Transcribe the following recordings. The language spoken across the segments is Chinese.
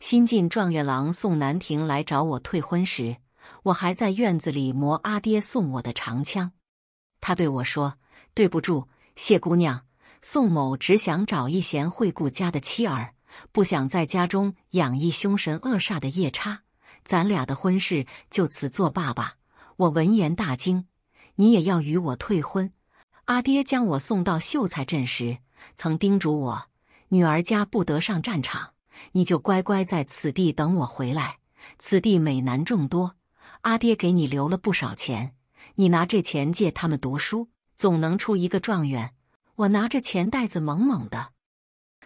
新晋状元郎宋南亭来找我退婚时，我还在院子里磨阿爹送我的长枪。他对我说：“对不住，谢姑娘，宋某只想找一贤惠顾家的妻儿，不想在家中养一凶神恶煞的夜叉。咱俩的婚事就此作罢吧。”我闻言大惊：“你也要与我退婚？”阿爹将我送到秀才镇时，曾叮嘱我：“女儿家不得上战场。”你就乖乖在此地等我回来。此地美男众多，阿爹给你留了不少钱，你拿这钱借他们读书，总能出一个状元。我拿着钱袋子，猛猛的，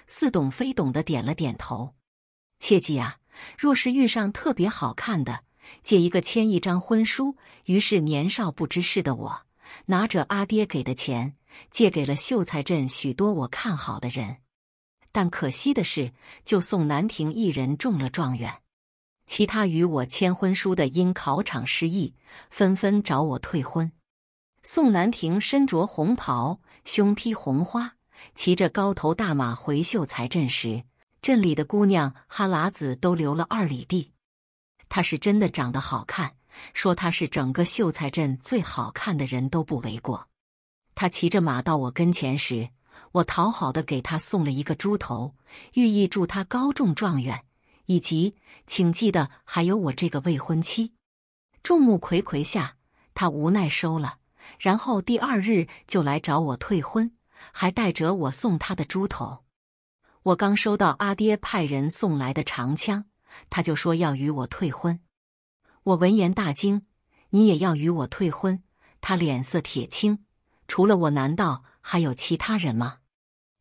似懂非懂的点了点头。切记啊，若是遇上特别好看的，借一个签一张婚书。于是年少不知事的我，拿着阿爹给的钱，借给了秀才镇许多我看好的人。但可惜的是，就宋南亭一人中了状元，其他与我签婚书的因考场失意，纷纷找我退婚。宋南亭身着红袍，胸披红花，骑着高头大马回秀才镇时，镇里的姑娘哈喇子都流了二里地。他是真的长得好看，说他是整个秀才镇最好看的人都不为过。他骑着马到我跟前时。我讨好的给他送了一个猪头，寓意祝他高中状元，以及请记得还有我这个未婚妻。众目睽睽下，他无奈收了，然后第二日就来找我退婚，还带着我送他的猪头。我刚收到阿爹派人送来的长枪，他就说要与我退婚。我闻言大惊：“你也要与我退婚？”他脸色铁青：“除了我，难道还有其他人吗？”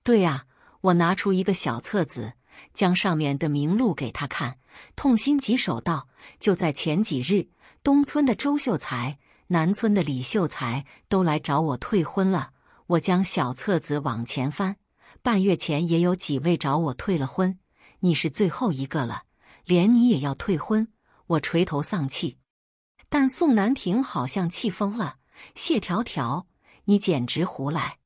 对呀，我拿出一个小册子，将上面的名录给他看，痛心疾首道：“就在前几日，东村的周秀才、南村的李秀才都来找我退婚了。”我将小册子往前翻，半月前也有几位找我退了婚，你是最后一个了，连你也要退婚，我垂头丧气。但宋南亭好像气疯了：“谢条条，你简直胡来！”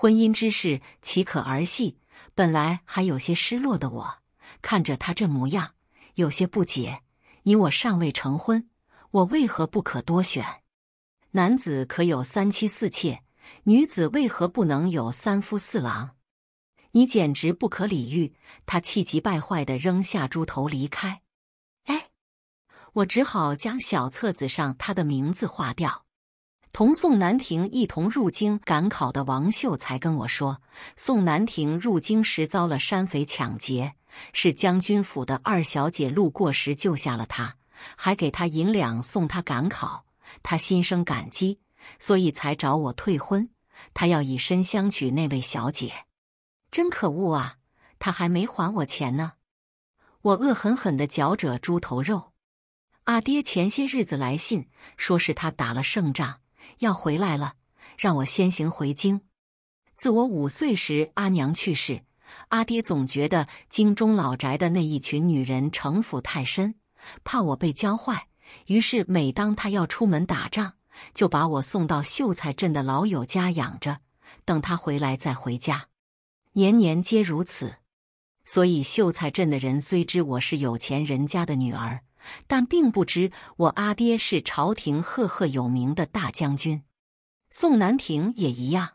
婚姻之事岂可儿戏？本来还有些失落的我，看着他这模样，有些不解。你我尚未成婚，我为何不可多选？男子可有三妻四妾，女子为何不能有三夫四郎？你简直不可理喻！他气急败坏地扔下猪头离开。哎，我只好将小册子上他的名字划掉。同宋南亭一同入京赶考的王秀才跟我说，宋南亭入京时遭了山匪抢劫，是将军府的二小姐路过时救下了他，还给他银两送他赶考，他心生感激，所以才找我退婚，他要以身相许那位小姐，真可恶啊！他还没还我钱呢，我恶狠狠地嚼着猪头肉。阿爹前些日子来信，说是他打了胜仗。要回来了，让我先行回京。自我五岁时，阿娘去世，阿爹总觉得京中老宅的那一群女人城府太深，怕我被教坏，于是每当他要出门打仗，就把我送到秀才镇的老友家养着，等他回来再回家。年年皆如此，所以秀才镇的人虽知我是有钱人家的女儿。但并不知我阿爹是朝廷赫赫有名的大将军，宋南亭也一样。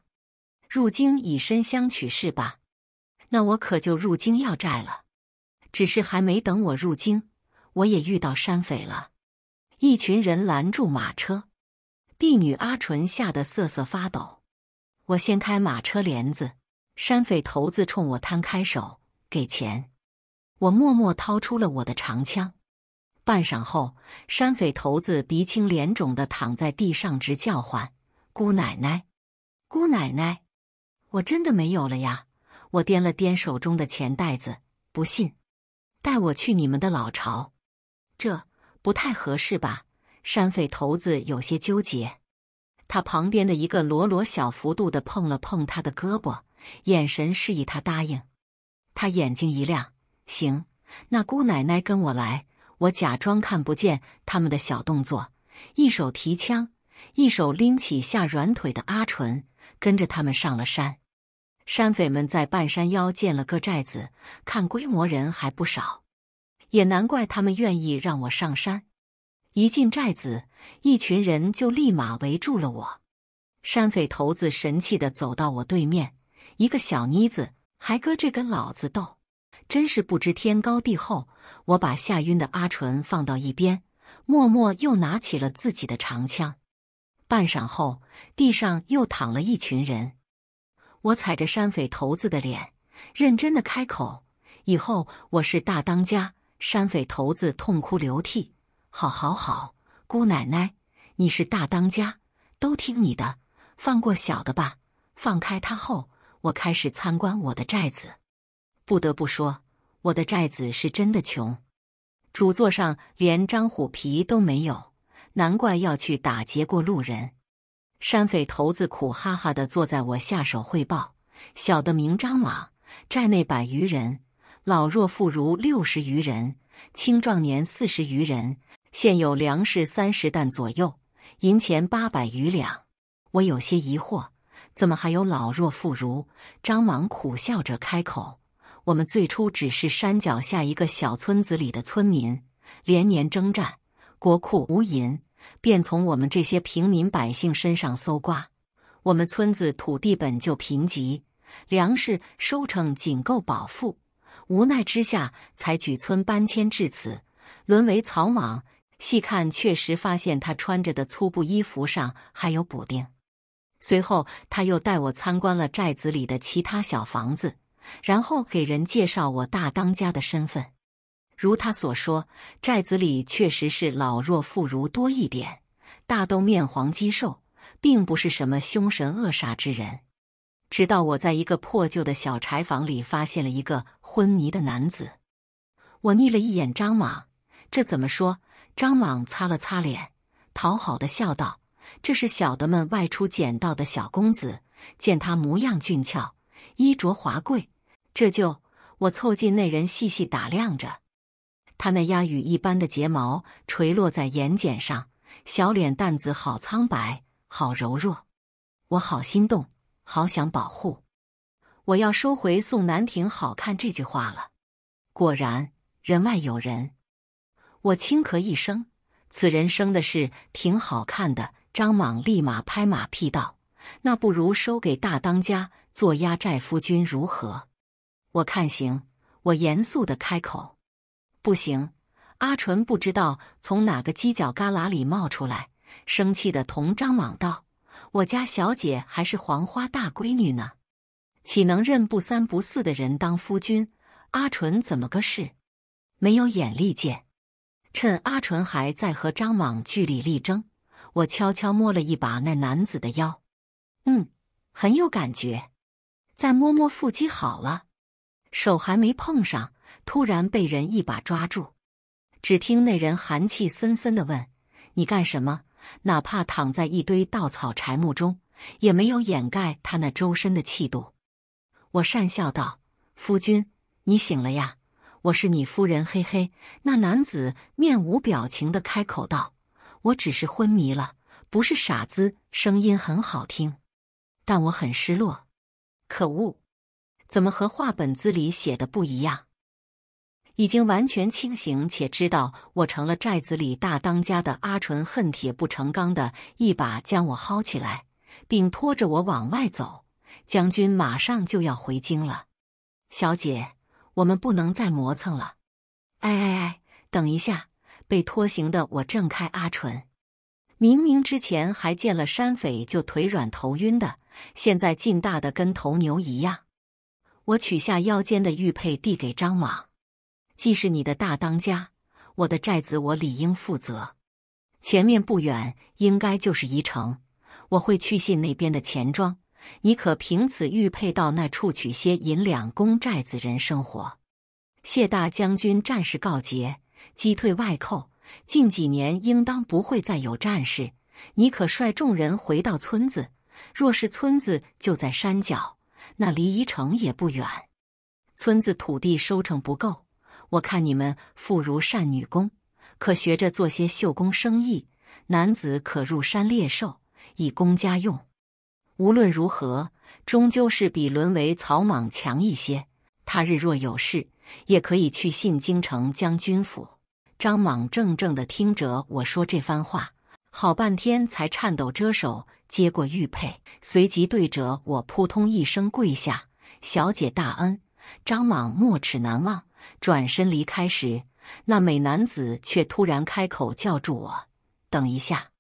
入京以身相许是吧？那我可就入京要债了。只是还没等我入京，我也遇到山匪了。一群人拦住马车，婢女阿纯吓得瑟瑟发抖。我掀开马车帘子，山匪头子冲我摊开手，给钱。我默默掏出了我的长枪。半晌后，山匪头子鼻青脸肿的躺在地上，直叫唤：“姑奶奶，姑奶奶，我真的没有了呀！”我掂了掂手中的钱袋子，不信，带我去你们的老巢。这不太合适吧？山匪头子有些纠结。他旁边的一个罗罗小幅度的碰了碰他的胳膊，眼神示意他答应。他眼睛一亮：“行，那姑奶奶跟我来。”我假装看不见他们的小动作，一手提枪，一手拎起下软腿的阿纯，跟着他们上了山。山匪们在半山腰建了个寨子，看规模人还不少，也难怪他们愿意让我上山。一进寨子，一群人就立马围住了我。山匪头子神气的走到我对面，一个小妮子还搁这跟老子斗。真是不知天高地厚！我把吓晕的阿纯放到一边，默默又拿起了自己的长枪。半晌后，地上又躺了一群人。我踩着山匪头子的脸，认真的开口：“以后我是大当家。”山匪头子痛哭流涕：“好好好，姑奶奶，你是大当家，都听你的，放过小的吧。”放开他后，我开始参观我的寨子。不得不说，我的寨子是真的穷，主座上连张虎皮都没有，难怪要去打劫过路人。山匪头子苦哈哈的坐在我下手汇报：“小的名张莽，寨内百余人，老弱妇孺六十余人，青壮年四十余人，现有粮食三十担左右，银钱八百余两。”我有些疑惑，怎么还有老弱妇孺？张莽苦笑着开口。我们最初只是山脚下一个小村子里的村民，连年征战，国库无银，便从我们这些平民百姓身上搜刮。我们村子土地本就贫瘠，粮食收成仅够饱腹，无奈之下才举村搬迁至此，沦为草莽。细看确实发现他穿着的粗布衣服上还有补丁。随后，他又带我参观了寨子里的其他小房子。然后给人介绍我大当家的身份。如他所说，寨子里确实是老弱妇孺多一点，大都面黄肌瘦，并不是什么凶神恶煞之人。直到我在一个破旧的小柴房里发现了一个昏迷的男子，我睨了一眼张莽，这怎么说？张莽擦了擦脸，讨好的笑道：“这是小的们外出捡到的小公子，见他模样俊俏，衣着华贵。”这就我凑近那人，细细打量着，他那鸦羽一般的睫毛垂落在眼睑上，小脸蛋子好苍白，好柔弱，我好心动，好想保护。我要收回“宋南亭好看”这句话了。果然人外有人，我轻咳一声，此人生的是挺好看的。张莽立马拍马屁道：“那不如收给大当家做压寨夫君如何？”我看行，我严肃的开口。不行，阿纯不知道从哪个犄角旮旯里冒出来，生气的同张莽道：“我家小姐还是黄花大闺女呢，岂能认不三不四的人当夫君？”阿纯怎么个事？没有眼力见。趁阿纯还在和张莽据理力争，我悄悄摸了一把那男子的腰，嗯，很有感觉。再摸摸腹肌好了。手还没碰上，突然被人一把抓住。只听那人寒气森森的问：“你干什么？”哪怕躺在一堆稻草柴木中，也没有掩盖他那周身的气度。我讪笑道：“夫君，你醒了呀？我是你夫人，嘿嘿。”那男子面无表情的开口道：“我只是昏迷了，不是傻子。”声音很好听，但我很失落。可恶。怎么和话本子里写的不一样？已经完全清醒且知道我成了寨子里大当家的阿纯，恨铁不成钢的一把将我薅起来，并拖着我往外走。将军马上就要回京了，小姐，我们不能再磨蹭了。哎哎哎，等一下！被拖行的我挣开阿纯，明明之前还见了山匪就腿软头晕的，现在劲大的跟头牛一样。我取下腰间的玉佩，递给张莽。既是你的大当家，我的寨子我理应负责。前面不远，应该就是宜城。我会去信那边的钱庄，你可凭此玉佩到那处取些银两，供寨子人生活。谢大将军战事告捷，击退外寇，近几年应当不会再有战事。你可率众人回到村子，若是村子就在山脚。那离宜城也不远，村子土地收成不够，我看你们妇孺善女工，可学着做些绣工生意；男子可入山猎兽，以供家用。无论如何，终究是比沦为草莽强一些。他日若有事，也可以去信京城将军府。张莽怔怔地听着我说这番话，好半天才颤抖着手。接过玉佩，随即对着我扑通一声跪下：“小姐大恩，张莽没齿难忘。”转身离开时，那美男子却突然开口叫住我：“等一下，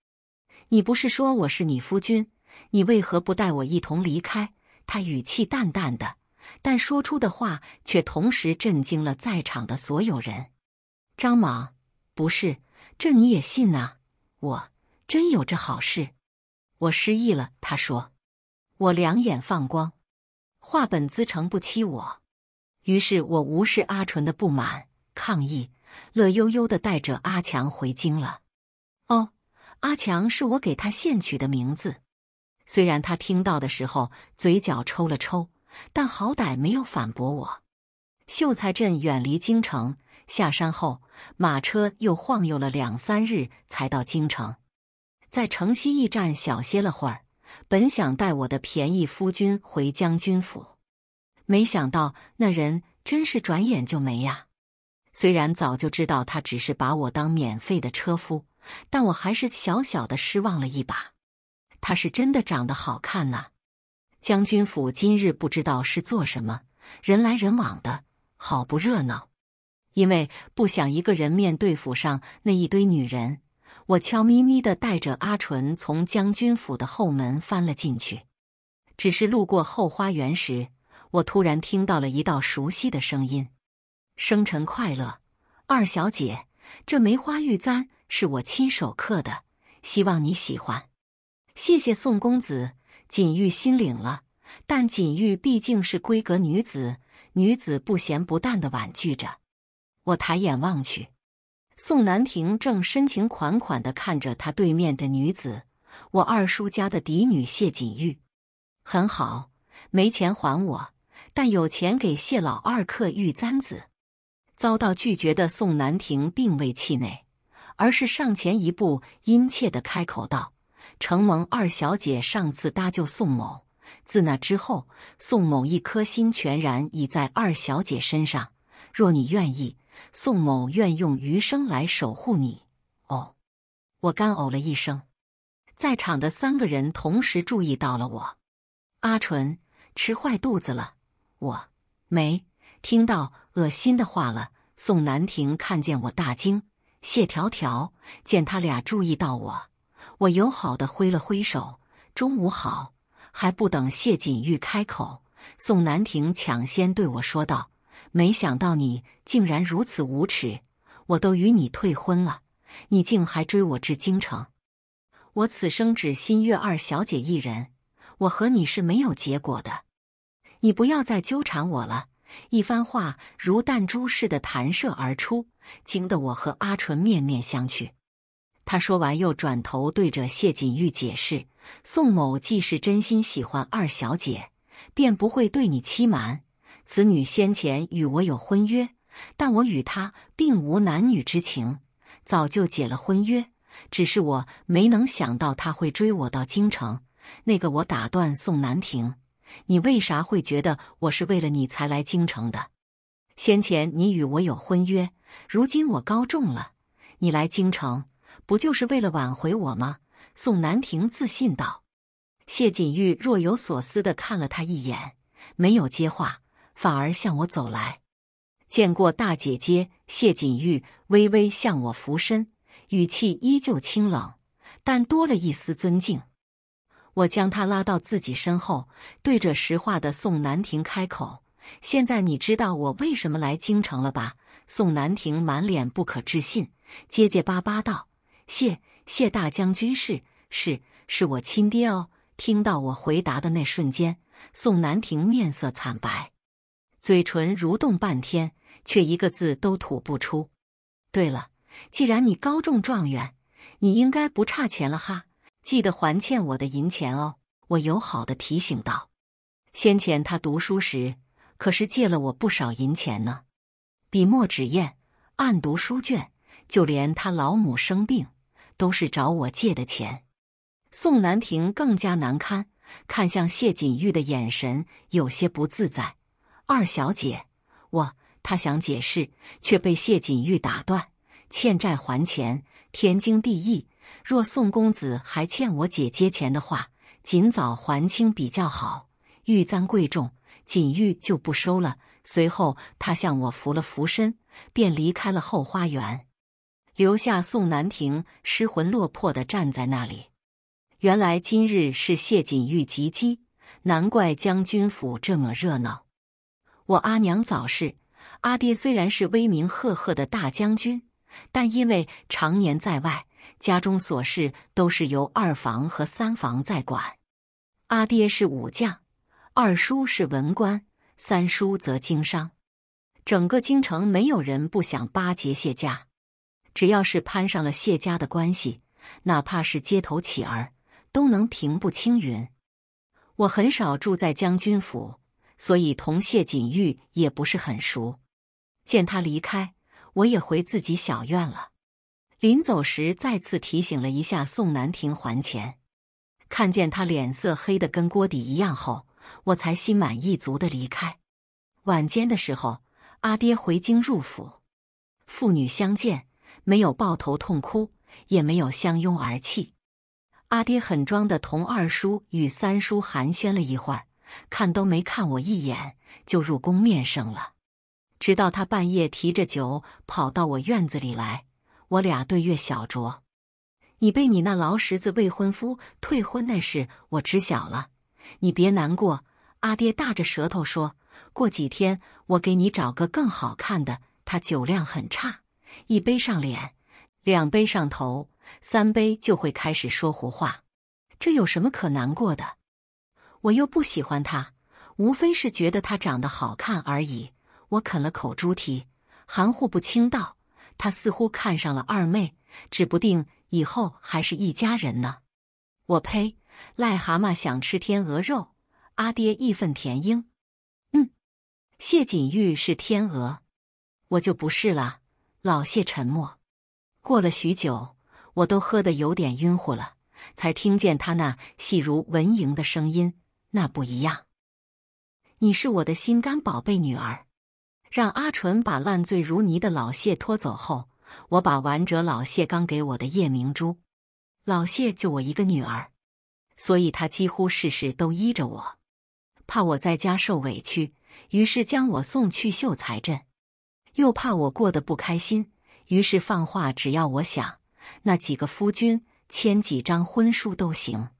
你不是说我是你夫君？你为何不带我一同离开？”他语气淡淡的，但说出的话却同时震惊了在场的所有人。张莽，不是这你也信呐？我真有这好事。我失忆了，他说，我两眼放光，话本自诚不欺我。于是我无视阿纯的不满抗议，乐悠悠的带着阿强回京了。哦，阿强是我给他现取的名字，虽然他听到的时候嘴角抽了抽，但好歹没有反驳我。秀才镇远离京城，下山后马车又晃悠了两三日才到京城。在城西驿站小歇了会儿，本想带我的便宜夫君回将军府，没想到那人真是转眼就没呀。虽然早就知道他只是把我当免费的车夫，但我还是小小的失望了一把。他是真的长得好看呐。将军府今日不知道是做什么，人来人往的好不热闹。因为不想一个人面对府上那一堆女人。我悄咪咪的带着阿纯从将军府的后门翻了进去，只是路过后花园时，我突然听到了一道熟悉的声音：“生辰快乐，二小姐，这梅花玉簪是我亲手刻的，希望你喜欢。”谢谢宋公子，锦玉心领了。但锦玉毕竟是闺阁女子，女子不咸不淡的婉拒着。我抬眼望去。宋南亭正深情款款地看着他对面的女子，我二叔家的嫡女谢锦玉。很好，没钱还我，但有钱给谢老二刻玉簪子。遭到拒绝的宋南亭并未气馁，而是上前一步，殷切地开口道：“承蒙二小姐上次搭救宋某，自那之后，宋某一颗心全然已在二小姐身上。若你愿意。”宋某愿用余生来守护你。哦，我干呕了一声，在场的三个人同时注意到了我。阿纯吃坏肚子了，我没听到恶心的话了。宋南亭看见我大惊，谢条条见他俩注意到我，我友好的挥了挥手，中午好。还不等谢锦玉开口，宋南亭抢先对我说道。没想到你竟然如此无耻！我都与你退婚了，你竟还追我至京城！我此生只心悦二小姐一人，我和你是没有结果的。你不要再纠缠我了！一番话如弹珠似的弹射而出，惊得我和阿纯面面相觑。他说完，又转头对着谢锦玉解释：“宋某既是真心喜欢二小姐，便不会对你欺瞒。”此女先前与我有婚约，但我与她并无男女之情，早就解了婚约。只是我没能想到她会追我到京城。那个，我打断宋南亭，你为啥会觉得我是为了你才来京城的？先前你与我有婚约，如今我高中了，你来京城不就是为了挽回我吗？宋南亭自信道。谢锦玉若有所思地看了他一眼，没有接话。反而向我走来，见过大姐姐谢锦玉，微微向我俯身，语气依旧清冷，但多了一丝尊敬。我将她拉到自己身后，对着石化的宋南亭开口：“现在你知道我为什么来京城了吧？”宋南亭满脸不可置信，结结巴巴道：“谢谢大将军是是是我亲爹哦！”听到我回答的那瞬间，宋南亭面色惨白。嘴唇蠕动半天，却一个字都吐不出。对了，既然你高中状元，你应该不差钱了哈。记得还欠我的银钱哦。我友好的提醒道：“先前他读书时可是借了我不少银钱呢，笔墨纸砚，暗读书卷，就连他老母生病，都是找我借的钱。”宋南亭更加难堪，看向谢锦玉的眼神有些不自在。二小姐，我他想解释，却被谢锦玉打断。欠债还钱，天经地义。若宋公子还欠我姐姐钱的话，尽早还清比较好。玉簪贵重，锦玉就不收了。随后，他向我扶了扶身，便离开了后花园，留下宋南亭失魂落魄的站在那里。原来今日是谢锦玉及笄，难怪将军府这么热闹。我阿娘早逝，阿爹虽然是威名赫赫的大将军，但因为常年在外，家中琐事都是由二房和三房在管。阿爹是武将，二叔是文官，三叔则经商。整个京城没有人不想巴结谢家，只要是攀上了谢家的关系，哪怕是街头乞儿都能平步青云。我很少住在将军府。所以，同谢锦玉也不是很熟。见他离开，我也回自己小院了。临走时，再次提醒了一下宋南亭还钱。看见他脸色黑的跟锅底一样后，我才心满意足的离开。晚间的时候，阿爹回京入府，父女相见，没有抱头痛哭，也没有相拥而泣。阿爹很装的同二叔与三叔寒暄了一会儿。看都没看我一眼，就入宫面圣了。直到他半夜提着酒跑到我院子里来，我俩对月小酌。你被你那劳什子未婚夫退婚那事，我知晓了。你别难过。阿爹大着舌头说，过几天我给你找个更好看的。他酒量很差，一杯上脸，两杯上头，三杯就会开始说胡话。这有什么可难过的？我又不喜欢他，无非是觉得他长得好看而已。我啃了口猪蹄，含糊不清道：“他似乎看上了二妹，指不定以后还是一家人呢。”我呸！癞蛤蟆想吃天鹅肉！阿爹义愤填膺。嗯，谢锦玉是天鹅，我就不是了。”老谢沉默。过了许久，我都喝得有点晕乎了，才听见他那细如蚊蝇的声音。那不一样，你是我的心肝宝贝女儿。让阿纯把烂醉如泥的老谢拖走后，我把完者老谢刚给我的夜明珠。老谢就我一个女儿，所以他几乎事事都依着我，怕我在家受委屈，于是将我送去秀才镇；又怕我过得不开心，于是放话：只要我想，那几个夫君签几张婚书都行。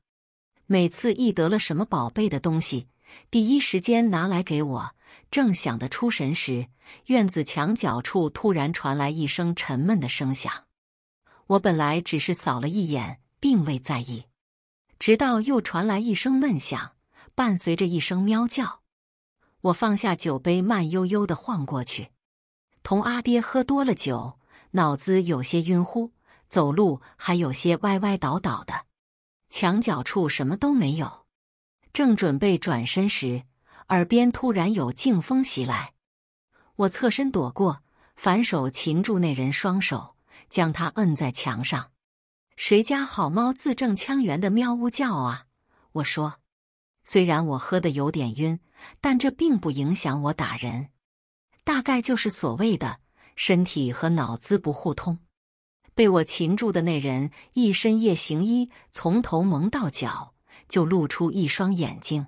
每次一得了什么宝贝的东西，第一时间拿来给我。正想得出神时，院子墙角处突然传来一声沉闷的声响。我本来只是扫了一眼，并未在意，直到又传来一声闷响，伴随着一声喵叫，我放下酒杯，慢悠悠的晃过去。同阿爹喝多了酒，脑子有些晕乎，走路还有些歪歪倒倒的。墙角处什么都没有，正准备转身时，耳边突然有劲风袭来，我侧身躲过，反手擒住那人双手，将他摁在墙上。谁家好猫？字正腔圆的喵呜叫啊！我说，虽然我喝的有点晕，但这并不影响我打人。大概就是所谓的身体和脑子不互通。被我擒住的那人一身夜行衣，从头蒙到脚，就露出一双眼睛。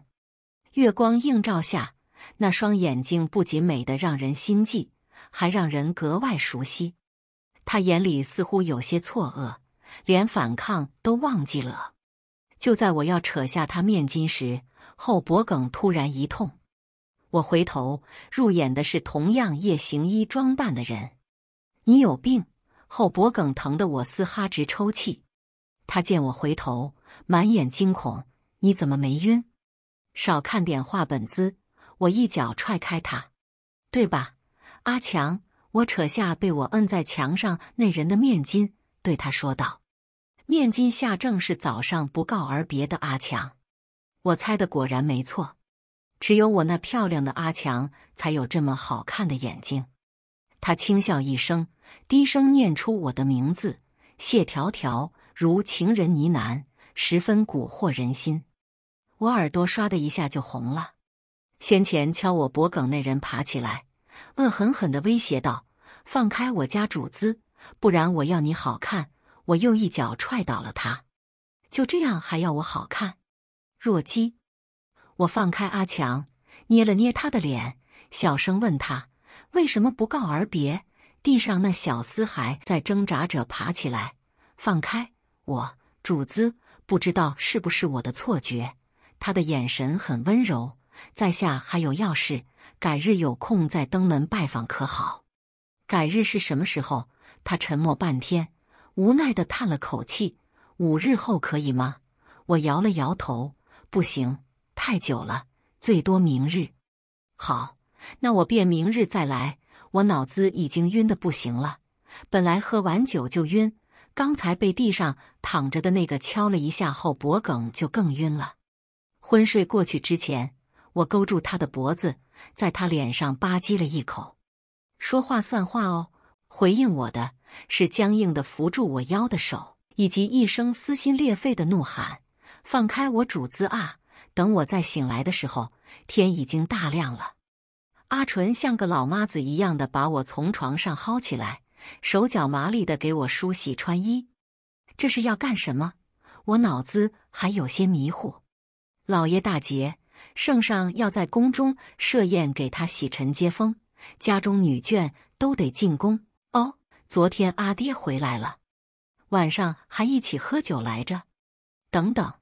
月光映照下，那双眼睛不仅美得让人心悸，还让人格外熟悉。他眼里似乎有些错愕，连反抗都忘记了。就在我要扯下他面巾时，后脖梗突然一痛。我回头，入眼的是同样夜行衣装扮的人。你有病！后脖梗疼得我嘶哈直抽泣。他见我回头，满眼惊恐：“你怎么没晕？少看点话本子！”我一脚踹开他，对吧，阿强？我扯下被我摁在墙上那人的面巾，对他说道：“面巾下正是早上不告而别的阿强。”我猜的果然没错，只有我那漂亮的阿强才有这么好看的眼睛。他轻笑一声。低声念出我的名字，谢迢迢如情人呢喃，十分蛊惑人心。我耳朵唰的一下就红了。先前敲我脖梗那人爬起来，恶狠狠的威胁道：“放开我家主子，不然我要你好看！”我又一脚踹倒了他。就这样还要我好看？弱鸡！我放开阿强，捏了捏他的脸，小声问他：“为什么不告而别？”地上那小厮还在挣扎着爬起来，放开我，主子。不知道是不是我的错觉，他的眼神很温柔。在下还有要事，改日有空再登门拜访，可好？改日是什么时候？他沉默半天，无奈的叹了口气。五日后可以吗？我摇了摇头，不行，太久了，最多明日。好，那我便明日再来。我脑子已经晕得不行了，本来喝完酒就晕，刚才被地上躺着的那个敲了一下后脖颈，就更晕了。昏睡过去之前，我勾住他的脖子，在他脸上吧唧了一口。说话算话哦。回应我的是僵硬的扶住我腰的手，以及一声撕心裂肺的怒喊：“放开我主子啊！”等我再醒来的时候，天已经大亮了。阿纯像个老妈子一样的把我从床上薅起来，手脚麻利的给我梳洗穿衣，这是要干什么？我脑子还有些迷糊。老爷大捷，圣上要在宫中设宴给他洗尘接风，家中女眷都得进宫。哦，昨天阿爹回来了，晚上还一起喝酒来着。等等，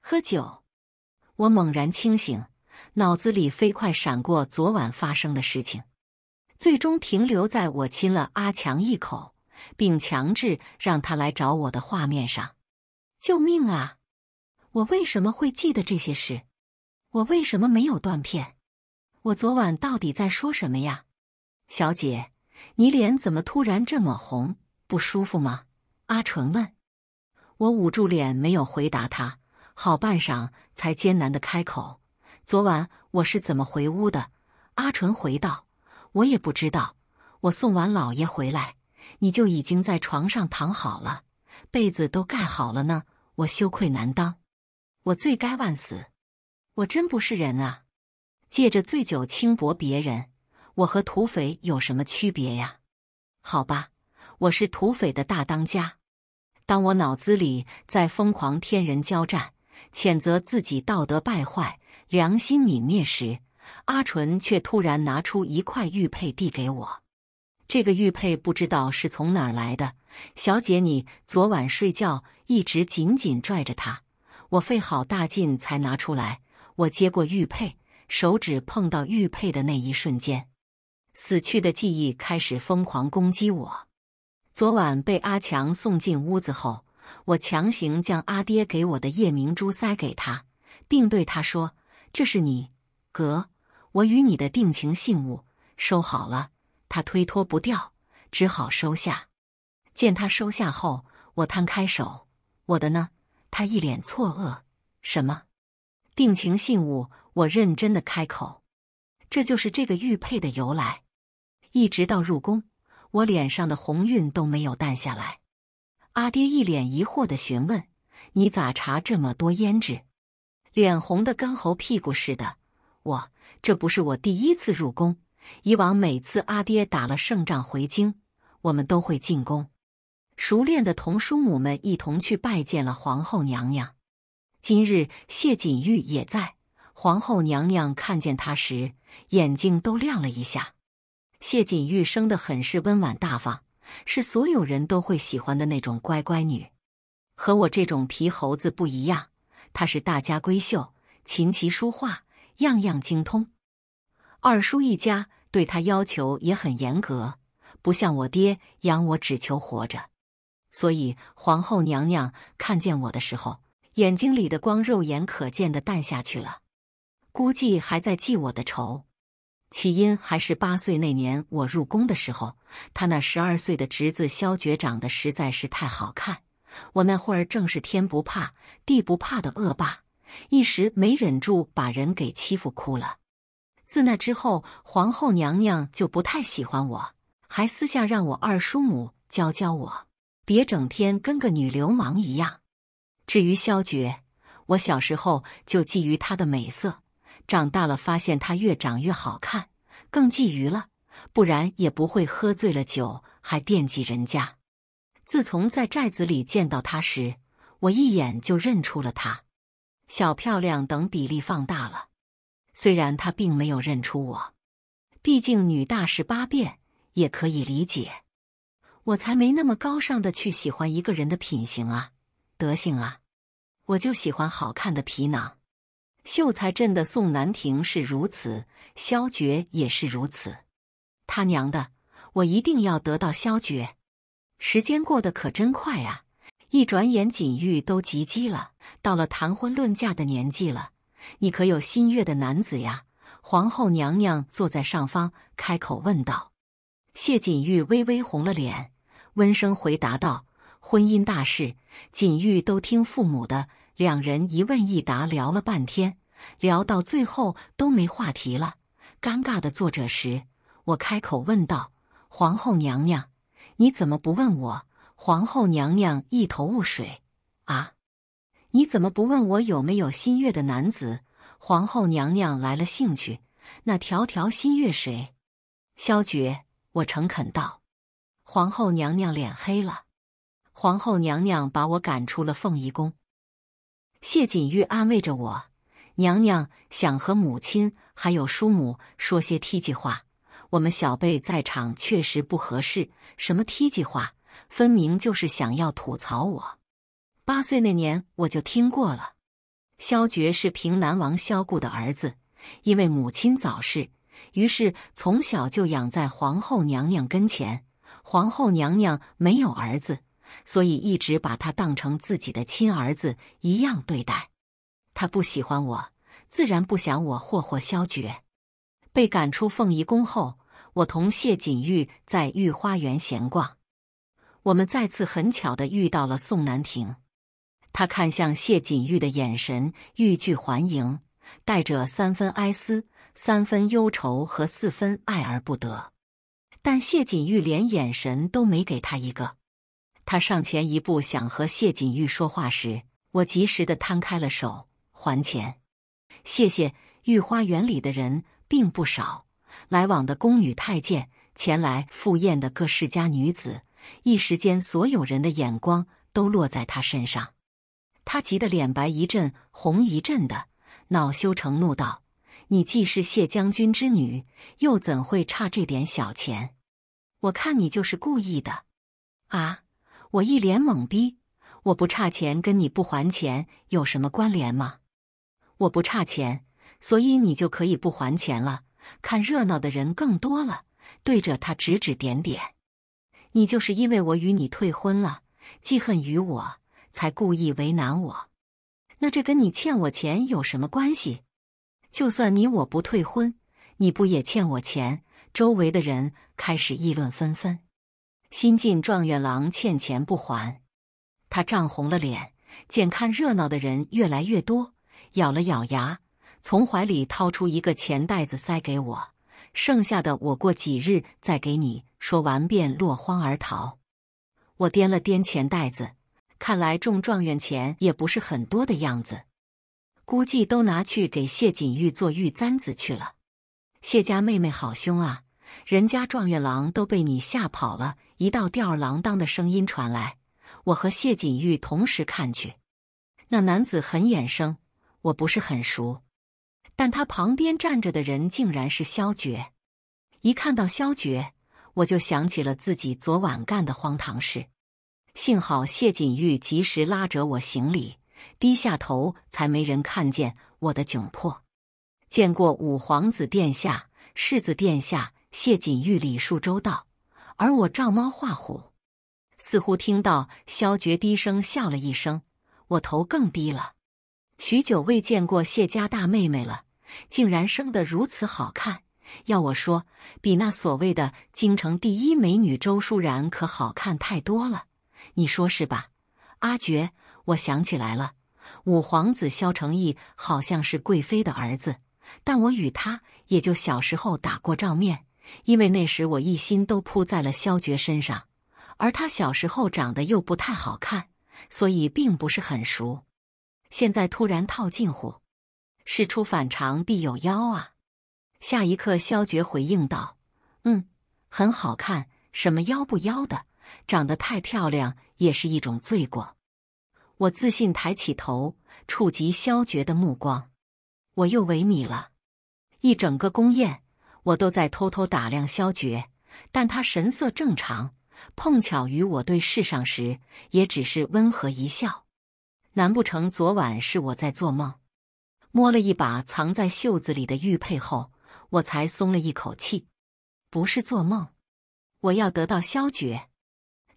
喝酒！我猛然清醒。脑子里飞快闪过昨晚发生的事情，最终停留在我亲了阿强一口，并强制让他来找我的画面上。救命啊！我为什么会记得这些事？我为什么没有断片？我昨晚到底在说什么呀？小姐，你脸怎么突然这么红？不舒服吗？阿纯问我，捂住脸没有回答他。好半晌，才艰难的开口。昨晚我是怎么回屋的？阿纯回道：“我也不知道。我送完老爷回来，你就已经在床上躺好了，被子都盖好了呢。我羞愧难当，我罪该万死，我真不是人啊！借着醉酒轻薄别人，我和土匪有什么区别呀？好吧，我是土匪的大当家。当我脑子里在疯狂天人交战，谴责自己道德败坏。”良心泯灭时，阿纯却突然拿出一块玉佩递给我。这个玉佩不知道是从哪儿来的，小姐，你昨晚睡觉一直紧紧拽着它，我费好大劲才拿出来。我接过玉佩，手指碰到玉佩的那一瞬间，死去的记忆开始疯狂攻击我。昨晚被阿强送进屋子后，我强行将阿爹给我的夜明珠塞给他，并对他说。这是你，格，我与你的定情信物，收好了。他推脱不掉，只好收下。见他收下后，我摊开手，我的呢？他一脸错愕。什么？定情信物？我认真的开口，这就是这个玉佩的由来。一直到入宫，我脸上的红晕都没有淡下来。阿爹一脸疑惑的询问：“你咋查这么多胭脂？”脸红的跟猴屁股似的，我这不是我第一次入宫，以往每次阿爹打了胜仗回京，我们都会进宫，熟练的同叔母们一同去拜见了皇后娘娘。今日谢锦玉也在，皇后娘娘看见她时，眼睛都亮了一下。谢锦玉生的很是温婉大方，是所有人都会喜欢的那种乖乖女，和我这种皮猴子不一样。她是大家闺秀，琴棋书画样样精通。二叔一家对她要求也很严格，不像我爹养我只求活着。所以皇后娘娘看见我的时候，眼睛里的光肉眼可见的淡下去了，估计还在记我的仇。起因还是八岁那年我入宫的时候，他那十二岁的侄子萧觉长得实在是太好看。我那会儿正是天不怕地不怕的恶霸，一时没忍住，把人给欺负哭了。自那之后，皇后娘娘就不太喜欢我，还私下让我二叔母教教我，别整天跟个女流氓一样。至于萧珏，我小时候就觊觎他的美色，长大了发现他越长越好看，更觊觎了，不然也不会喝醉了酒还惦记人家。自从在寨子里见到他时，我一眼就认出了他。小漂亮等比例放大了，虽然他并没有认出我，毕竟女大十八变，也可以理解。我才没那么高尚的去喜欢一个人的品行啊，德行啊，我就喜欢好看的皮囊。秀才镇的宋南亭是如此，萧绝也是如此。他娘的，我一定要得到萧绝！时间过得可真快呀！一转眼，锦玉都及笄了，到了谈婚论嫁的年纪了。你可有新月的男子呀？皇后娘娘坐在上方，开口问道。谢锦玉微微红了脸，温声回答道：“婚姻大事，锦玉都听父母的。”两人一问一答，聊了半天，聊到最后都没话题了，尴尬的坐着时，我开口问道：“皇后娘娘。”你怎么不问我？皇后娘娘一头雾水啊！你怎么不问我有没有新月的男子？皇后娘娘来了兴趣。那条条新月谁？萧绝，我诚恳道。皇后娘娘脸黑了。皇后娘娘把我赶出了凤仪宫。谢锦玉安慰着我，娘娘想和母亲还有叔母说些贴心话。我们小辈在场确实不合适，什么梯级话，分明就是想要吐槽我。八岁那年我就听过了，萧绝是平南王萧顾的儿子，因为母亲早逝，于是从小就养在皇后娘娘跟前。皇后娘娘没有儿子，所以一直把他当成自己的亲儿子一样对待。他不喜欢我，自然不想我霍霍萧绝。被赶出凤仪宫后，我同谢锦玉在御花园闲逛，我们再次很巧的遇到了宋南亭。他看向谢锦玉的眼神欲拒还迎，带着三分哀思、三分忧愁和四分爱而不得。但谢锦玉连眼神都没给他一个。他上前一步想和谢锦玉说话时，我及时的摊开了手，还钱。谢谢御花园里的人。并不少，来往的宫女太监，前来赴宴的各世家女子，一时间，所有人的眼光都落在他身上。他急得脸白一阵红一阵的，恼羞成怒道：“你既是谢将军之女，又怎会差这点小钱？我看你就是故意的。”啊！我一脸懵逼。我不差钱，跟你不还钱有什么关联吗？我不差钱。所以你就可以不还钱了，看热闹的人更多了，对着他指指点点。你就是因为我与你退婚了，记恨于我才故意为难我。那这跟你欠我钱有什么关系？就算你我不退婚，你不也欠我钱？周围的人开始议论纷纷。新晋状元郎欠钱不还，他涨红了脸，见看热闹的人越来越多，咬了咬牙。从怀里掏出一个钱袋子塞给我，剩下的我过几日再给你。说完便落荒而逃。我掂了掂钱袋子，看来中状元钱也不是很多的样子，估计都拿去给谢锦玉做玉簪子去了。谢家妹妹好凶啊！人家状元郎都被你吓跑了。一道吊儿郎当的声音传来，我和谢锦玉同时看去，那男子很眼生，我不是很熟。但他旁边站着的人竟然是萧绝，一看到萧绝，我就想起了自己昨晚干的荒唐事。幸好谢锦玉及时拉着我行礼，低下头才没人看见我的窘迫。见过五皇子殿下、世子殿下，谢锦玉礼数周到，而我照猫画虎。似乎听到萧绝低声笑了一声，我头更低了。许久未见过谢家大妹妹了。竟然生得如此好看，要我说，比那所谓的京城第一美女周淑然可好看太多了，你说是吧，阿珏？我想起来了，五皇子萧承义好像是贵妃的儿子，但我与他也就小时候打过照面，因为那时我一心都扑在了萧珏身上，而他小时候长得又不太好看，所以并不是很熟。现在突然套近乎。事出反常必有妖啊！下一刻，萧绝回应道：“嗯，很好看。什么妖不妖的，长得太漂亮也是一种罪过。”我自信抬起头，触及萧绝的目光，我又萎靡了。一整个宫宴，我都在偷偷打量萧绝，但他神色正常，碰巧与我对视上时，也只是温和一笑。难不成昨晚是我在做梦？摸了一把藏在袖子里的玉佩后，我才松了一口气。不是做梦，我要得到萧绝，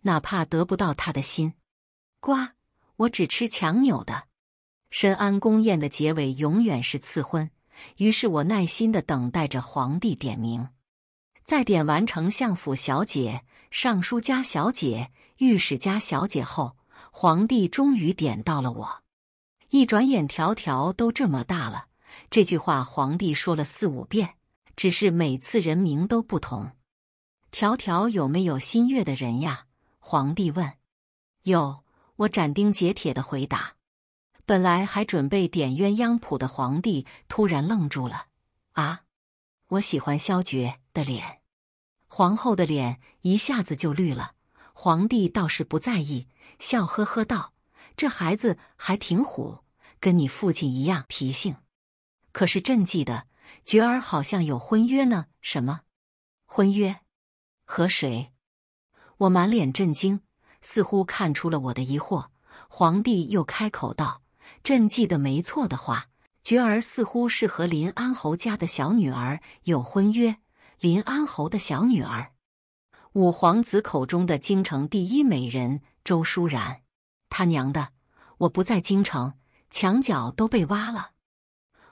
哪怕得不到他的心，瓜，我只吃强扭的。深安宫宴的结尾永远是赐婚，于是我耐心的等待着皇帝点名。在点完丞相府小姐、尚书家小姐、御史家小姐后，皇帝终于点到了我。一转眼，条条都这么大了。这句话，皇帝说了四五遍，只是每次人名都不同。条条有没有新月的人呀？皇帝问。有，我斩钉截铁的回答。本来还准备点鸳鸯谱的皇帝突然愣住了。啊，我喜欢萧爵的脸。皇后的脸一下子就绿了。皇帝倒是不在意，笑呵呵道。这孩子还挺虎，跟你父亲一样脾性。可是朕记得觉儿好像有婚约呢？什么婚约？和谁？我满脸震惊，似乎看出了我的疑惑。皇帝又开口道：“朕记得没错的话，觉儿似乎是和临安侯家的小女儿有婚约。临安侯的小女儿，五皇子口中的京城第一美人周淑然。”他娘的！我不在京城，墙角都被挖了。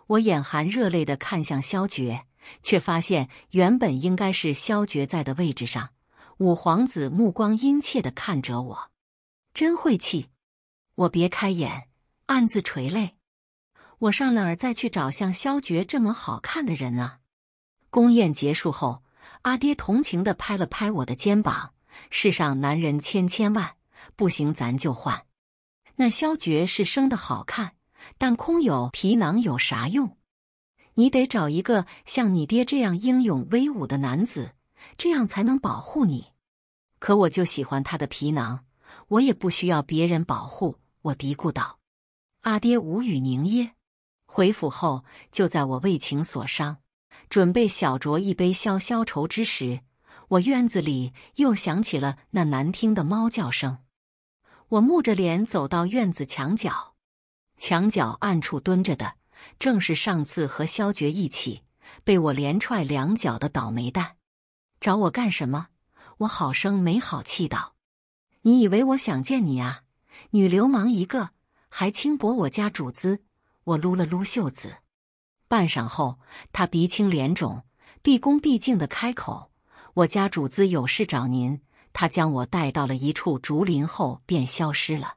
我眼含热泪的看向萧绝，却发现原本应该是萧绝在的位置上，五皇子目光殷切的看着我。真晦气！我别开眼，暗自垂泪。我上哪儿再去找像萧绝这么好看的人啊？宫宴结束后，阿爹同情的拍了拍我的肩膀：“世上男人千千万，不行咱就换。”那萧绝是生的好看，但空有皮囊有啥用？你得找一个像你爹这样英勇威武的男子，这样才能保护你。可我就喜欢他的皮囊，我也不需要别人保护。我嘀咕道：“阿爹，无语凝噎。”回府后，就在我为情所伤，准备小酌一杯消消愁之时，我院子里又响起了那难听的猫叫声。我木着脸走到院子墙角，墙角暗处蹲着的正是上次和萧珏一起被我连踹两脚的倒霉蛋，找我干什么？我好生没好气道：“你以为我想见你啊？女流氓一个，还轻薄我家主子！”我撸了撸袖子，半晌后，他鼻青脸肿，毕恭毕敬地开口：“我家主子有事找您。”他将我带到了一处竹林后，便消失了。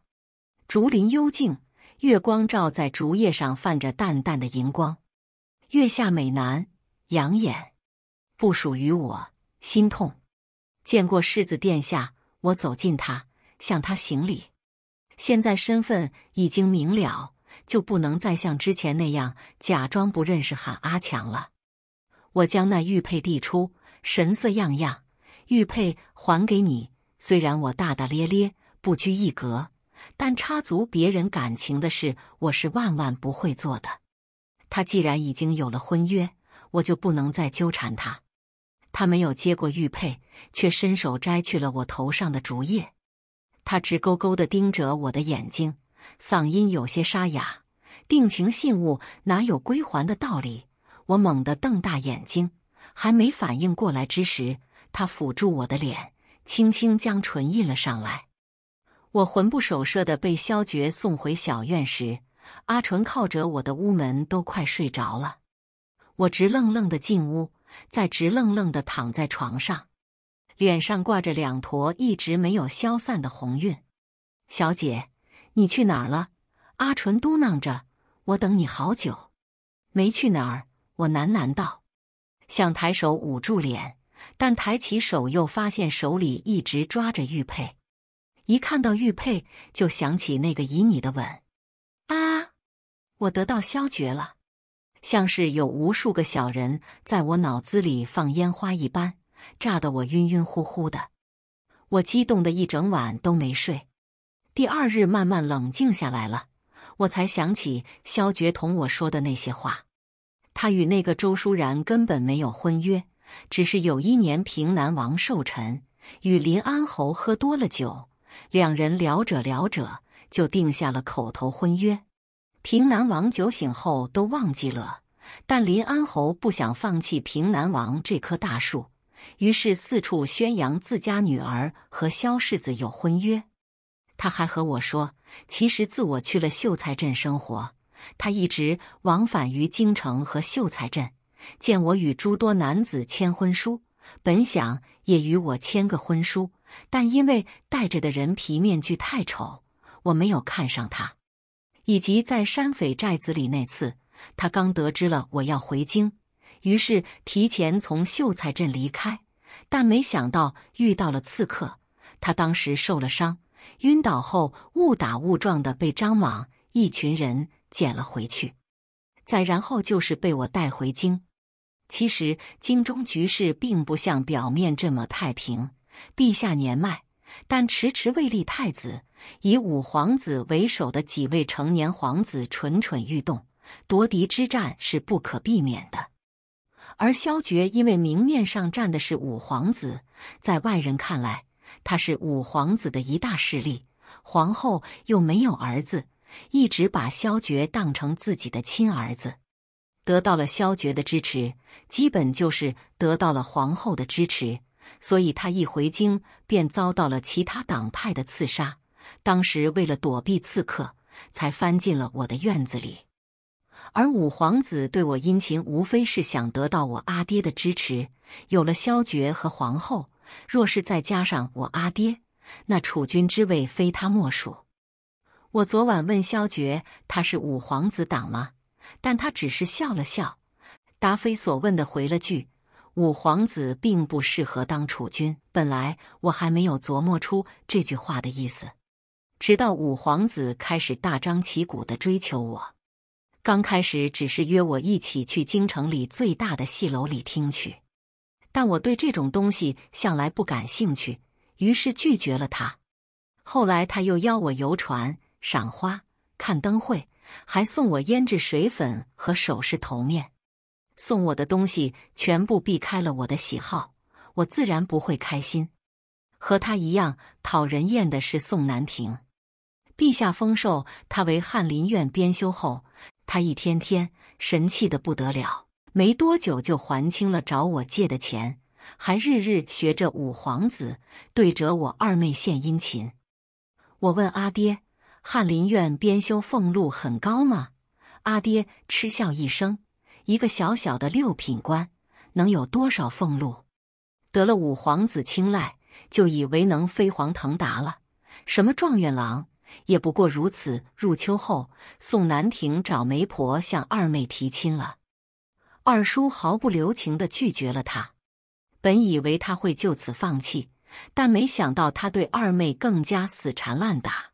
竹林幽静，月光照在竹叶上，泛着淡淡的银光。月下美男，养眼，不属于我，心痛。见过世子殿下，我走近他，向他行礼。现在身份已经明了，就不能再像之前那样假装不认识喊阿强了。我将那玉佩递出，神色样样，玉佩还给你。虽然我大大咧咧、不拘一格，但插足别人感情的事，我是万万不会做的。他既然已经有了婚约，我就不能再纠缠他。他没有接过玉佩，却伸手摘去了我头上的竹叶。他直勾勾的盯着我的眼睛，嗓音有些沙哑：“定情信物哪有归还的道理？”我猛地瞪大眼睛，还没反应过来之时。他抚住我的脸，轻轻将唇印了上来。我魂不守舍的被萧绝送回小院时，阿纯靠着我的屋门都快睡着了。我直愣愣的进屋，再直愣愣的躺在床上，脸上挂着两坨一直没有消散的红晕。小姐，你去哪儿了？阿纯嘟囔着。我等你好久，没去哪儿。我喃喃道，想抬手捂住脸。但抬起手，又发现手里一直抓着玉佩。一看到玉佩，就想起那个旖旎的吻。啊！我得到萧绝了，像是有无数个小人在我脑子里放烟花一般，炸得我晕晕乎乎的。我激动的一整晚都没睡。第二日慢慢冷静下来了，我才想起萧绝同我说的那些话。他与那个周淑然根本没有婚约。只是有一年，平南王寿辰，与临安侯喝多了酒，两人聊着聊着，就定下了口头婚约。平南王酒醒后都忘记了，但临安侯不想放弃平南王这棵大树，于是四处宣扬自家女儿和萧世子有婚约。他还和我说，其实自我去了秀才镇生活，他一直往返于京城和秀才镇。见我与诸多男子签婚书，本想也与我签个婚书，但因为戴着的人皮面具太丑，我没有看上他。以及在山匪寨子里那次，他刚得知了我要回京，于是提前从秀才镇离开，但没想到遇到了刺客，他当时受了伤，晕倒后误打误撞的被张莽一群人捡了回去，再然后就是被我带回京。其实，京中局势并不像表面这么太平。陛下年迈，但迟迟未立太子，以五皇子为首的几位成年皇子蠢蠢欲动，夺嫡之战是不可避免的。而萧珏因为明面上站的是五皇子，在外人看来，他是五皇子的一大势力。皇后又没有儿子，一直把萧珏当成自己的亲儿子。得到了萧绝的支持，基本就是得到了皇后的支持，所以他一回京便遭到了其他党派的刺杀。当时为了躲避刺客，才翻进了我的院子里。而五皇子对我殷勤，无非是想得到我阿爹的支持。有了萧绝和皇后，若是再加上我阿爹，那储君之位非他莫属。我昨晚问萧绝，他是五皇子党吗？但他只是笑了笑，答非所问的回了句：“五皇子并不适合当储君。”本来我还没有琢磨出这句话的意思，直到五皇子开始大张旗鼓的追求我。刚开始只是约我一起去京城里最大的戏楼里听曲，但我对这种东西向来不感兴趣，于是拒绝了他。后来他又邀我游船、赏花、看灯会。还送我胭脂水粉和首饰头面，送我的东西全部避开了我的喜好，我自然不会开心。和他一样讨人厌的是宋南亭。陛下封授他为翰林院编修后，他一天天神气的不得了，没多久就还清了找我借的钱，还日日学着五皇子对折我二妹献殷勤。我问阿爹。翰林院编修俸禄很高吗？阿爹嗤笑一声：“一个小小的六品官能有多少俸禄？得了五皇子青睐，就以为能飞黄腾达了？什么状元郎也不过如此。”入秋后，宋南亭找媒婆向二妹提亲了，二叔毫不留情地拒绝了他。本以为他会就此放弃，但没想到他对二妹更加死缠烂打。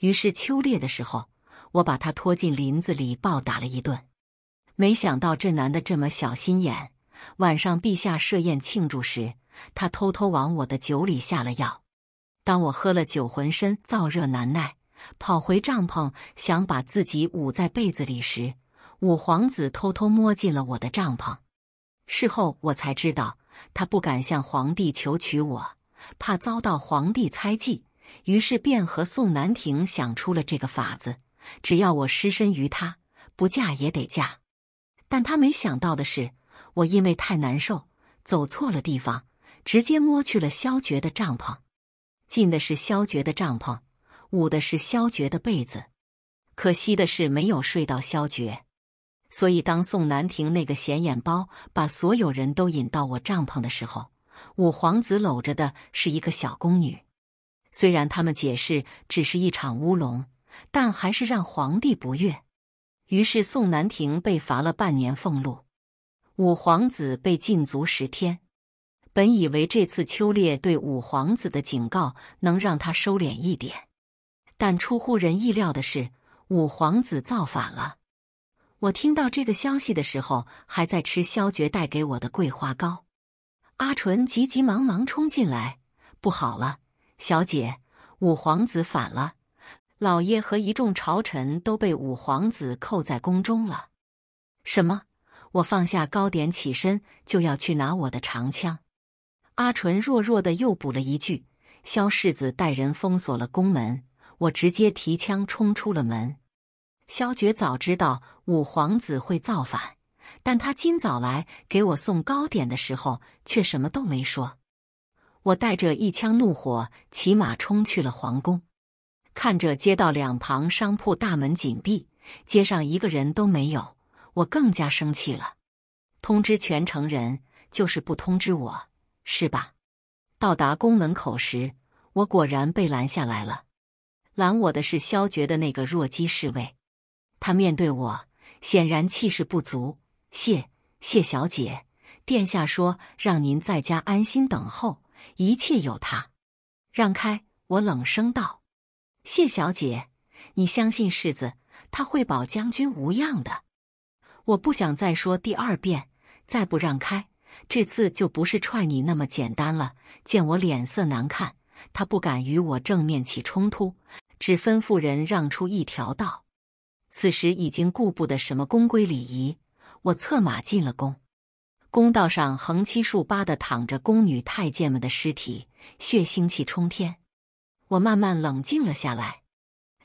于是秋猎的时候，我把他拖进林子里暴打了一顿。没想到这男的这么小心眼，晚上陛下设宴庆祝时，他偷偷往我的酒里下了药。当我喝了酒，浑身燥热难耐，跑回帐篷想把自己捂在被子里时，五皇子偷偷摸进了我的帐篷。事后我才知道，他不敢向皇帝求娶我，怕遭到皇帝猜忌。于是便和宋南亭想出了这个法子，只要我失身于他，不嫁也得嫁。但他没想到的是，我因为太难受，走错了地方，直接摸去了萧珏的帐篷。进的是萧珏的帐篷，捂的是萧珏的被子。可惜的是，没有睡到萧珏。所以当宋南亭那个显眼包把所有人都引到我帐篷的时候，五皇子搂着的是一个小宫女。虽然他们解释只是一场乌龙，但还是让皇帝不悦。于是宋南亭被罚了半年俸禄，五皇子被禁足十天。本以为这次秋烈对五皇子的警告能让他收敛一点，但出乎人意料的是，五皇子造反了。我听到这个消息的时候，还在吃萧爵带给我的桂花糕。阿纯急急忙忙冲进来：“不好了！”小姐，五皇子反了，老爷和一众朝臣都被五皇子扣在宫中了。什么？我放下糕点，起身就要去拿我的长枪。阿纯弱弱的又补了一句：“萧世子带人封锁了宫门，我直接提枪冲出了门。”萧觉早知道五皇子会造反，但他今早来给我送糕点的时候却什么都没说。我带着一腔怒火骑马冲去了皇宫，看着街道两旁商铺大门紧闭，街上一个人都没有，我更加生气了。通知全城人，就是不通知我，是吧？到达宫门口时，我果然被拦下来了。拦我的是萧绝的那个弱鸡侍卫，他面对我，显然气势不足。谢谢小姐，殿下说让您在家安心等候。一切有他，让开！我冷声道：“谢小姐，你相信世子，他会保将军无恙的。”我不想再说第二遍，再不让开，这次就不是踹你那么简单了。见我脸色难看，他不敢与我正面起冲突，只吩咐人让出一条道。此时已经顾不得什么宫规礼仪，我策马进了宫。公道上横七竖八的躺着宫女太监们的尸体，血腥气冲天。我慢慢冷静了下来。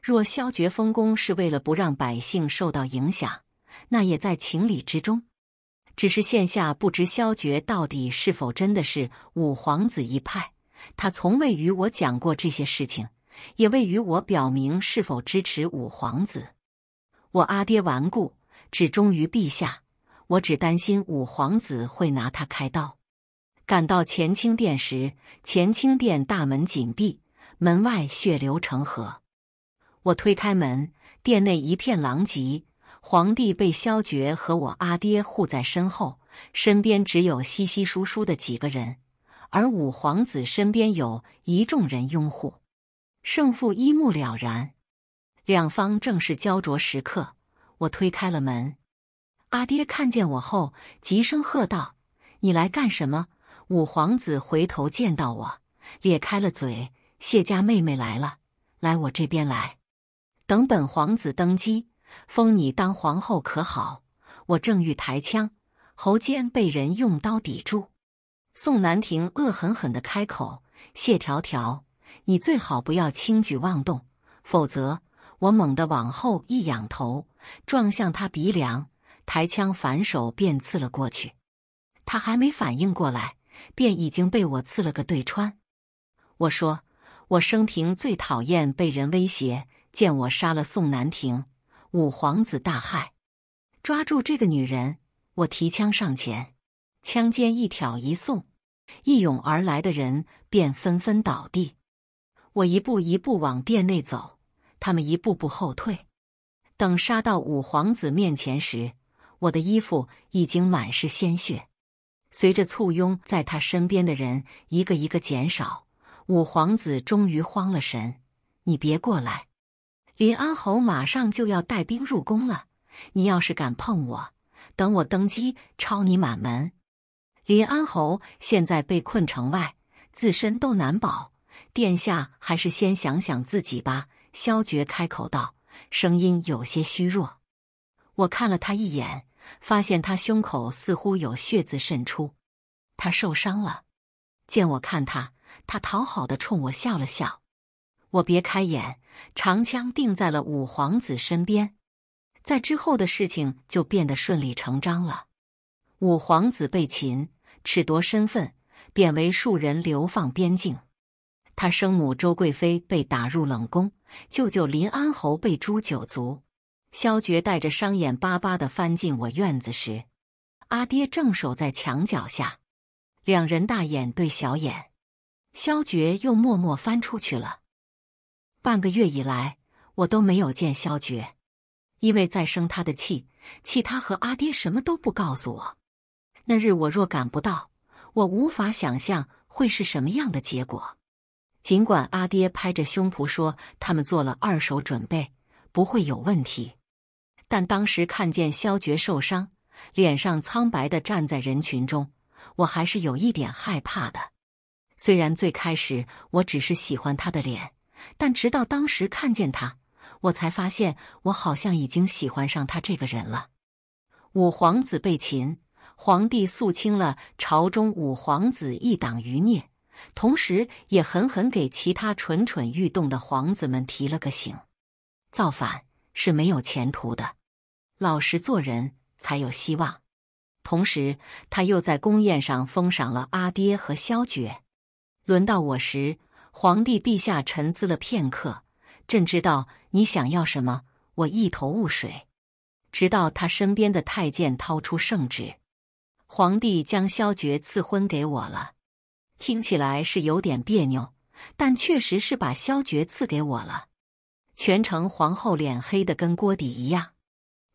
若萧绝封宫是为了不让百姓受到影响，那也在情理之中。只是现下不知萧绝到底是否真的是五皇子一派，他从未与我讲过这些事情，也未与我表明是否支持五皇子。我阿爹顽固，只忠于陛下。我只担心五皇子会拿他开刀。赶到乾清殿时，乾清殿大门紧闭，门外血流成河。我推开门，殿内一片狼藉，皇帝被萧绝和我阿爹护在身后，身边只有稀稀疏疏的几个人，而五皇子身边有一众人拥护，胜负一目了然。两方正是焦灼时刻，我推开了门。阿爹看见我后，急声喝道：“你来干什么？”五皇子回头见到我，咧开了嘴：“谢家妹妹来了，来我这边来。等本皇子登基，封你当皇后可好？”我正欲抬枪，喉间被人用刀抵住。宋南亭恶狠狠地开口：“谢条条，你最好不要轻举妄动，否则我猛地往后一仰头，撞向他鼻梁。”抬枪反手便刺了过去，他还没反应过来，便已经被我刺了个对穿。我说：“我生平最讨厌被人威胁。”见我杀了宋南亭，五皇子大骇，抓住这个女人。我提枪上前，枪尖一挑一送，一涌而来的人便纷纷倒地。我一步一步往殿内走，他们一步步后退。等杀到五皇子面前时，我的衣服已经满是鲜血，随着簇拥在他身边的人一个一个减少，五皇子终于慌了神。“你别过来！”林安侯马上就要带兵入宫了，你要是敢碰我，等我登基抄你满门！林安侯现在被困城外，自身都难保，殿下还是先想想自己吧。”萧绝开口道，声音有些虚弱。我看了他一眼。发现他胸口似乎有血渍渗出，他受伤了。见我看他，他讨好的冲我笑了笑。我别开眼，长枪定在了五皇子身边。在之后的事情就变得顺理成章了。五皇子被擒，褫夺身份，贬为庶人，流放边境。他生母周贵妃被打入冷宫，舅舅临安侯被诛九族。萧觉带着伤，眼巴巴的翻进我院子时，阿爹正守在墙脚下，两人大眼对小眼。萧觉又默默翻出去了。半个月以来，我都没有见萧觉，因为再生他的气，气他和阿爹什么都不告诉我。那日我若赶不到，我无法想象会是什么样的结果。尽管阿爹拍着胸脯说他们做了二手准备，不会有问题。但当时看见萧绝受伤，脸上苍白的站在人群中，我还是有一点害怕的。虽然最开始我只是喜欢他的脸，但直到当时看见他，我才发现我好像已经喜欢上他这个人了。五皇子被擒，皇帝肃清了朝中五皇子一党余孽，同时也狠狠给其他蠢蠢欲动的皇子们提了个醒：造反是没有前途的。老实做人才有希望。同时，他又在宫宴上封赏了阿爹和萧爵。轮到我时，皇帝陛下沉思了片刻。朕知道你想要什么。我一头雾水。直到他身边的太监掏出圣旨，皇帝将萧爵赐婚给我了。听起来是有点别扭，但确实是把萧爵赐给我了。全程皇后脸黑的跟锅底一样。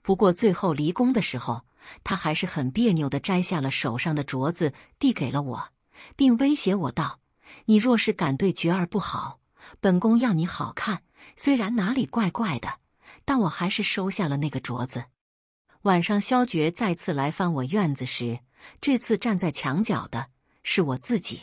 不过最后离宫的时候，他还是很别扭的摘下了手上的镯子递给了我，并威胁我道：“你若是敢对菊儿不好，本宫要你好看。”虽然哪里怪怪的，但我还是收下了那个镯子。晚上，萧觉再次来翻我院子时，这次站在墙角的是我自己。